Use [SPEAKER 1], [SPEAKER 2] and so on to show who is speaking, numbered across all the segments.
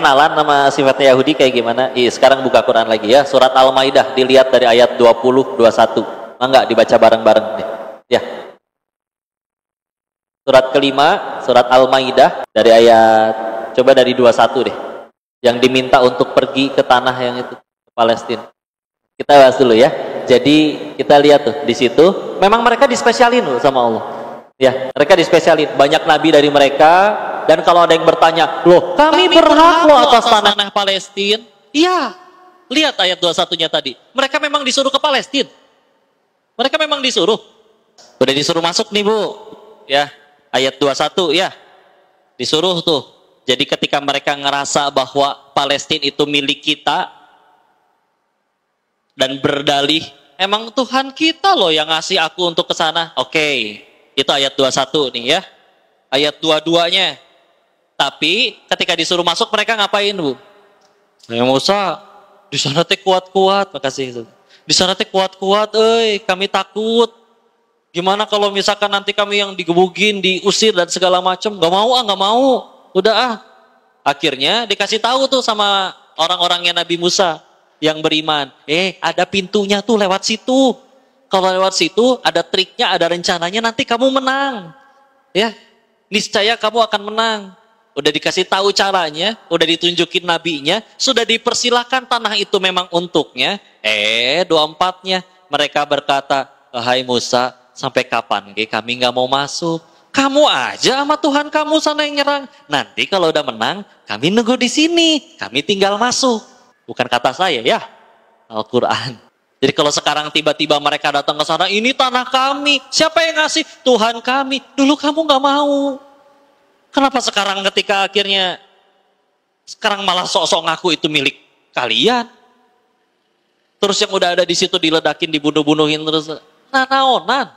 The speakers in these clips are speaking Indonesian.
[SPEAKER 1] kenalan sama sifatnya Yahudi kayak gimana? Ih, sekarang buka Quran lagi ya. Surat Al-Maidah dilihat dari ayat 20 21. Mangga dibaca bareng-bareng Ya. Surat kelima, surat Al-Maidah dari ayat coba dari 21 deh. Yang diminta untuk pergi ke tanah yang itu ke Palestina. Kita bahas dulu ya. Jadi kita lihat tuh di situ memang mereka dispesialin loh sama Allah. Ya, mereka dispesialin. Banyak nabi dari mereka, dan kalau ada yang bertanya, loh kami, kami berhak loh atas, tanah, tanah Palestina. Iya, lihat ayat 21-nya tadi. Mereka memang disuruh ke Palestina. Mereka memang disuruh. Udah disuruh masuk nih bu. Ya, ayat 21 ya. Disuruh tuh. Jadi ketika mereka ngerasa bahwa Palestina itu milik kita dan berdalih, emang Tuhan kita loh yang ngasih aku untuk ke sana. Oke, okay. itu ayat 21 nih ya ayat 22-nya. Tapi ketika disuruh masuk mereka ngapain, Bu? Ya eh, Musa, di sana teh kuat-kuat, makasih. Di sana teh kuat-kuat, eh kami takut. Gimana kalau misalkan nanti kami yang digebugin, diusir dan segala macam? Gak mau ah, gak mau. Udah ah. Akhirnya dikasih tahu tuh sama orang orang yang Nabi Musa yang beriman. Eh, ada pintunya tuh lewat situ. Kalau lewat situ ada triknya, ada rencananya nanti kamu menang. Ya, niscaya kamu akan menang udah dikasih tahu caranya, udah ditunjukin nabinya, sudah dipersilahkan tanah itu memang untuknya. Eh, dua empatnya mereka berkata, "Hai Musa, sampai kapan ke? kami nggak mau masuk? Kamu aja sama Tuhan kamu sana yang nyerang. Nanti kalau udah menang, kami nunggu di sini, kami tinggal masuk." Bukan kata saya ya, Al-Qur'an. Jadi kalau sekarang tiba-tiba mereka datang ke sana, ini tanah kami. Siapa yang ngasih? Tuhan kami. Dulu kamu nggak mau. Kenapa sekarang ketika akhirnya sekarang malah sok-sok ngaku itu milik kalian? Terus yang udah ada di situ diledakin, dibunuh-bunuhin terus Nah, nan,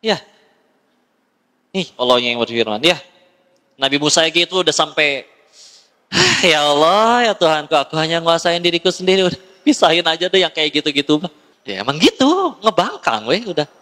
[SPEAKER 1] Ya. Nih allahnya yang berfirman, ya. Nabi Musa itu udah sampai ah, ya Allah, ya Tuhanku, aku hanya nguasain diriku sendiri. Udah, pisahin aja deh yang kayak gitu-gitu. Ya emang gitu, ngebangkang weh udah.